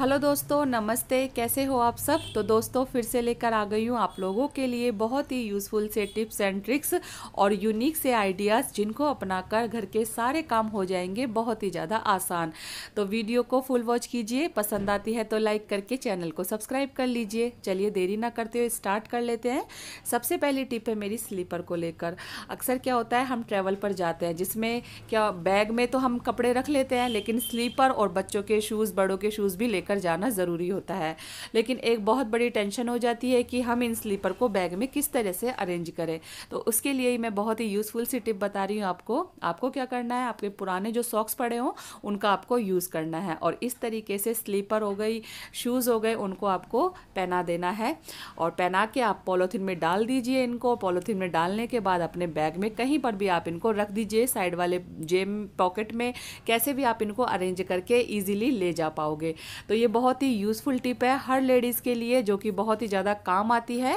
hello दोस्तों नमस्ते कैसे हो आप सब तो दोस्तों फिर से लेकर आ गई हूँ आप लोगों के लिए बहुत ही यूज़फुल से टिप्स एंड ट्रिक्स और यूनिक से आइडियाज़ जिनको अपनाकर घर के सारे काम हो जाएंगे बहुत ही ज़्यादा आसान तो वीडियो को फुल वॉच कीजिए पसंद आती है तो लाइक करके चैनल को सब्सक्राइब कर लीजिए चलिए देरी ना करते हुए स्टार्ट कर लेते हैं सबसे पहली टिप है मेरी स्लीपर को लेकर अक्सर क्या होता है हम ट्रैवल पर जाते हैं जिसमें क्या बैग में तो हम कपड़े रख लेते हैं लेकिन स्लीपर और बच्चों के शूज़ बड़ों के शूज़ भी लेकर लेकर जाना ज़रूरी होता है लेकिन एक बहुत बड़ी टेंशन हो जाती है कि हम इन स्लीपर को बैग में किस तरह से अरेंज करें तो उसके लिए मैं बहुत ही यूज़फुल सी टिप बता रही हूँ आपको आपको क्या करना है आपके पुराने जो सॉक्स पड़े हों उनका आपको यूज़ करना है और इस तरीके से स्लीपर हो गई शूज़ हो गए उनको आपको पहना देना है और पहना के आप पॉलोथीन में डाल दीजिए इनको पॉलोथीन में डालने के बाद अपने बैग में कहीं पर भी आप इनको रख दीजिए साइड वाले जेब पॉकेट में कैसे भी आप इनको अरेंज करके ईजिली ले जा पाओगे तो ये बहुत ही यूज़फुल टिप है हर लेडीज़ के लिए जो कि बहुत ही ज़्यादा काम आती है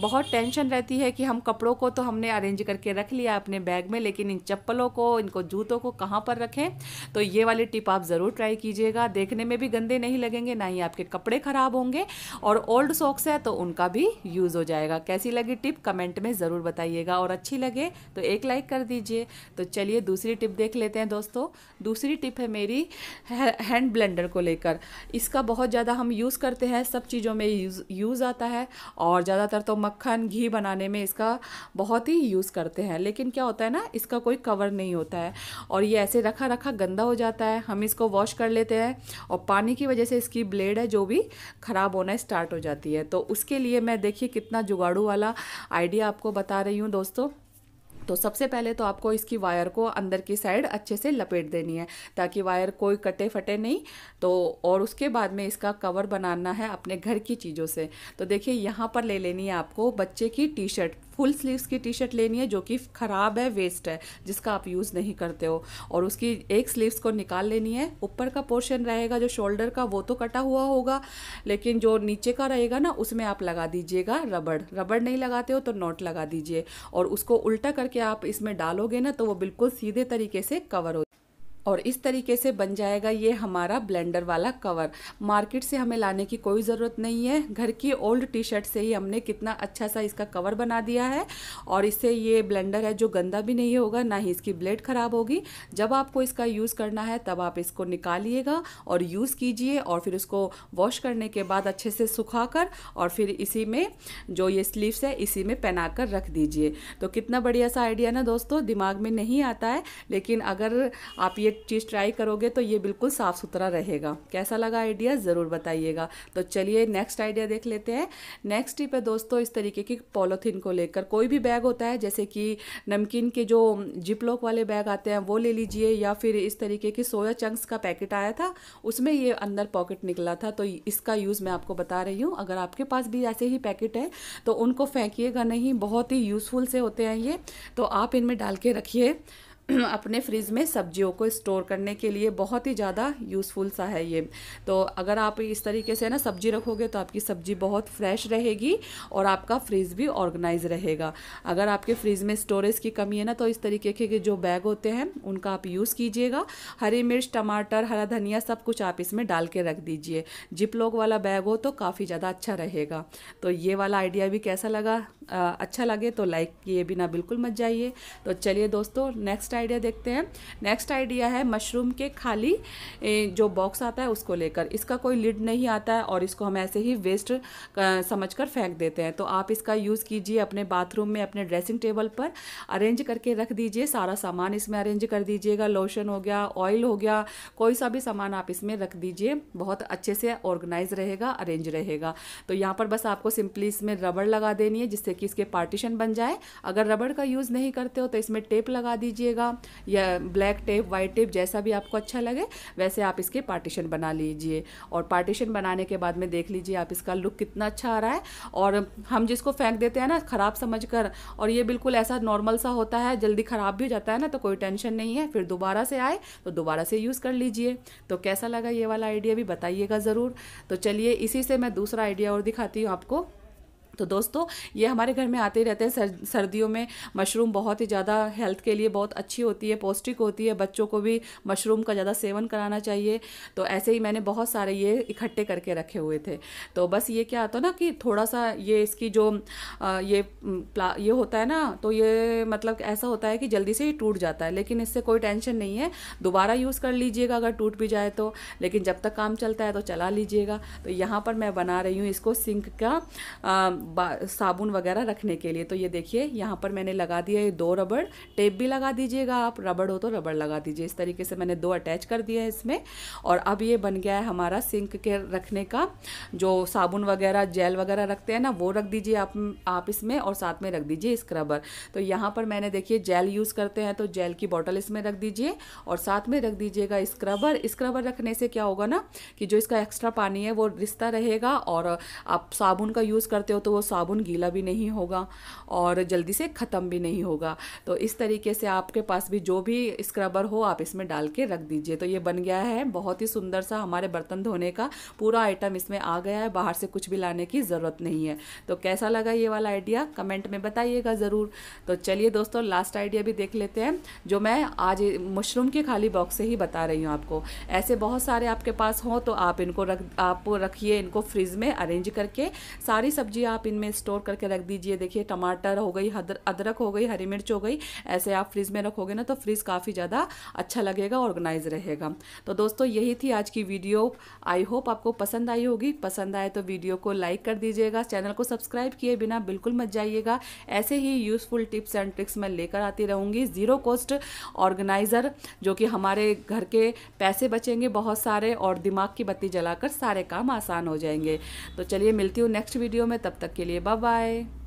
बहुत टेंशन रहती है कि हम कपड़ों को तो हमने अरेंज करके रख लिया अपने बैग में लेकिन इन चप्पलों को इनको जूतों को कहाँ पर रखें तो ये वाली टिप आप ज़रूर ट्राई कीजिएगा देखने में भी गंदे नहीं लगेंगे ना ही आपके कपड़े ख़राब होंगे और ओल्ड सॉक्स है तो उनका भी यूज़ हो जाएगा कैसी लगी टिप कमेंट में ज़रूर बताइएगा और अच्छी लगे तो एक लाइक कर दीजिए तो चलिए दूसरी टिप देख लेते हैं दोस्तों दूसरी टिप है मेरी हैंड ब्लेंडर को लेकर इस इसका बहुत ज़्यादा हम यूज़ करते हैं सब चीज़ों में यूज़ यूज़ आता है और ज़्यादातर तो मक्खन घी बनाने में इसका बहुत ही यूज़ करते हैं लेकिन क्या होता है ना इसका कोई कवर नहीं होता है और ये ऐसे रखा रखा गंदा हो जाता है हम इसको वॉश कर लेते हैं और पानी की वजह से इसकी ब्लेड है जो भी ख़राब होना स्टार्ट हो जाती है तो उसके लिए मैं देखिए कितना जुगाड़ू वाला आइडिया आपको बता रही हूँ दोस्तों तो सबसे पहले तो आपको इसकी वायर को अंदर की साइड अच्छे से लपेट देनी है ताकि वायर कोई कटे फटे नहीं तो और उसके बाद में इसका कवर बनाना है अपने घर की चीज़ों से तो देखिए यहाँ पर ले लेनी है आपको बच्चे की टी शर्ट फुल स्लीव्स की टी शर्ट लेनी है जो कि ख़राब है वेस्ट है जिसका आप यूज़ नहीं करते हो और उसकी एक स्लीव्स को निकाल लेनी है ऊपर का पोर्शन रहेगा जो शोल्डर का वो तो कटा हुआ होगा लेकिन जो नीचे का रहेगा ना उसमें आप लगा दीजिएगा रबड़ रबड़ नहीं लगाते हो तो नॉट लगा दीजिए और उसको उल्टा करके कि आप इसमें डालोगे ना तो वो बिल्कुल सीधे तरीके से कवर हो और इस तरीके से बन जाएगा ये हमारा ब्लेंडर वाला कवर मार्केट से हमें लाने की कोई ज़रूरत नहीं है घर की ओल्ड टी शर्ट से ही हमने कितना अच्छा सा इसका कवर बना दिया है और इससे ये ब्लेंडर है जो गंदा भी नहीं होगा ना ही इसकी ब्लेड ख़राब होगी जब आपको इसका यूज़ करना है तब आप इसको निकालिएगा और यूज़ कीजिए और फिर उसको वॉश करने के बाद अच्छे से सुखा कर और फिर इसी में जो ये स्लीव्स है इसी में पहना कर रख दीजिए तो कितना बढ़िया सा आइडिया ना दोस्तों दिमाग में नहीं आता है लेकिन अगर आप ये चीज़ ट्राई करोगे तो ये बिल्कुल साफ़ सुथरा रहेगा कैसा लगा आइडिया ज़रूर बताइएगा तो चलिए नेक्स्ट आइडिया देख लेते हैं नेक्स्ट टिप है दोस्तों इस तरीके की पॉलोथीन को लेकर कोई भी बैग होता है जैसे कि नमकीन के जो जिपलॉक वाले बैग आते हैं वो ले लीजिए या फिर इस तरीके की सोया चंक्स का पैकेट आया था उसमें ये अंदर पॉकेट निकला था तो इसका यूज़ मैं आपको बता रही हूँ अगर आपके पास भी ऐसे ही पैकेट है तो उनको फेंकिएगा नहीं बहुत ही यूज़फुल से होते हैं ये तो आप इनमें डाल के रखिए अपने फ्रिज में सब्जियों को स्टोर करने के लिए बहुत ही ज़्यादा यूज़फुल सा है ये तो अगर आप इस तरीके से ना सब्जी रखोगे तो आपकी सब्जी बहुत फ्रेश रहेगी और आपका फ्रिज भी ऑर्गेनाइज रहेगा अगर आपके फ्रिज में स्टोरेज की कमी है ना तो इस तरीके के जो बैग होते हैं उनका आप यूज़ कीजिएगा हरी मिर्च टमाटर हरा धनिया सब कुछ आप इसमें डाल के रख दीजिए जिपलॉक वाला बैग हो तो काफ़ी ज़्यादा अच्छा रहेगा तो ये वाला आइडिया भी कैसा लगा आ, अच्छा लगे तो लाइक किए बिना बिल्कुल मत जाइए तो चलिए दोस्तों नेक्स्ट नेक्स्ट आइडिया देखते हैं नेक्स्ट आइडिया है मशरूम के खाली जो बॉक्स आता है उसको लेकर इसका कोई लिड नहीं आता है और इसको हम ऐसे ही वेस्ट समझ कर फेंक देते हैं तो आप इसका यूज़ कीजिए अपने बाथरूम में अपने ड्रेसिंग टेबल पर अरेंज करके रख दीजिए सारा सामान इसमें अरेंज कर दीजिएगा लोशन हो गया ऑयल हो गया कोई सा भी सामान आप इसमें रख दीजिए बहुत अच्छे से ऑर्गेनाइज रहेगा अरेंज रहेगा तो यहाँ पर बस आपको सिंपली इसमें रबड़ लगा देनी है जिससे कि इसके पार्टीशन बन जाए अगर रबड़ का यूज़ नहीं करते हो तो इसमें टेप लगा दीजिएगा लगेगा या ब्लैक टेप वाइट टेप जैसा भी आपको अच्छा लगे वैसे आप इसके पार्टीशन बना लीजिए और पार्टीशन बनाने के बाद में देख लीजिए आप इसका लुक कितना अच्छा आ रहा है और हम जिसको फेंक देते हैं ना ख़राब समझ कर और ये बिल्कुल ऐसा नॉर्मल सा होता है जल्दी ख़राब भी हो जाता है ना तो कोई टेंशन नहीं है फिर दोबारा से आए तो दोबारा से यूज़ कर लीजिए तो कैसा लगा ये वाला आइडिया भी बताइएगा ज़रूर तो चलिए इसी से मैं दूसरा आइडिया और दिखाती हूँ आपको तो दोस्तों ये हमारे घर में आते रहते हैं सर, सर्दियों में मशरूम बहुत ही ज़्यादा हेल्थ के लिए बहुत अच्छी होती है पौष्टिक होती है बच्चों को भी मशरूम का ज़्यादा सेवन कराना चाहिए तो ऐसे ही मैंने बहुत सारे ये इकट्ठे करके रखे हुए थे तो बस ये क्या आता ना कि थोड़ा सा ये इसकी जो आ, ये प्ला ये होता है ना तो ये मतलब ऐसा होता है कि जल्दी से ही टूट जाता है लेकिन इससे कोई टेंशन नहीं है दोबारा यूज़ कर लीजिएगा अगर टूट भी जाए तो लेकिन जब तक काम चलता है तो चला लीजिएगा तो यहाँ पर मैं बना रही हूँ इसको सिंक का साबुन वगैरह रखने के लिए तो ये देखिए यहाँ पर मैंने लगा दिया ये दो रबड़ टेप भी लगा दीजिएगा आप रबड़ हो तो रबड़ लगा दीजिए इस तरीके से मैंने दो अटैच कर दिया है इसमें और अब ये बन गया है हमारा सिंक के रखने का जो साबुन वगैरह जेल वगैरह रखते हैं ना वो रख दीजिए आप आप इसमें और साथ में रख दीजिए स्क्रबर तो यहाँ पर मैंने देखिए जेल यूज़ करते हैं तो जेल की बॉटल इसमें रख दीजिए और साथ में रख दीजिएगा स्क्रबर स्क्रबर रखने से क्या होगा ना कि जो इसका एक्स्ट्रा पानी है वो रिश्ता रहेगा और आप साबुन का यूज़ करते हो तो वो साबुन गीला भी नहीं होगा और जल्दी से ख़त्म भी नहीं होगा तो इस तरीके से आपके पास भी जो भी स्क्रबर हो आप इसमें डाल के रख दीजिए तो ये बन गया है बहुत ही सुंदर सा हमारे बर्तन धोने का पूरा आइटम इसमें आ गया है बाहर से कुछ भी लाने की ज़रूरत नहीं है तो कैसा लगा ये वाला आइडिया कमेंट में बताइएगा ज़रूर तो चलिए दोस्तों लास्ट आइडिया भी देख लेते हैं जो मैं आज मशरूम के खाली बॉक्स से ही बता रही हूँ आपको ऐसे बहुत सारे आपके पास हों तो आप इनको रख आप रखिए इनको फ्रिज में अरेंज करके सारी सब्जी आप आप इनमें स्टोर करके रख दीजिए देखिए टमाटर हो गई अदरक हो गई हरी मिर्च हो गई ऐसे आप फ्रिज में रखोगे ना तो फ्रिज काफ़ी ज़्यादा अच्छा लगेगा ऑर्गेनाइज रहेगा तो दोस्तों यही थी आज की वीडियो आई होप आपको पसंद आई होगी पसंद आए तो वीडियो को लाइक कर दीजिएगा चैनल को सब्सक्राइब किए बिना बिल्कुल मत जाइएगा ऐसे ही यूज़फुल टिप्स एंड ट्रिक्स मैं लेकर आती रहूँगी ज़ीरो कॉस्ट ऑर्गेनाइज़र जो कि हमारे घर के पैसे बचेंगे बहुत सारे और दिमाग की बत्ती जलाकर सारे काम आसान हो जाएंगे तो चलिए मिलती हूँ नेक्स्ट वीडियो में तब तक तक के लिए बाय बाय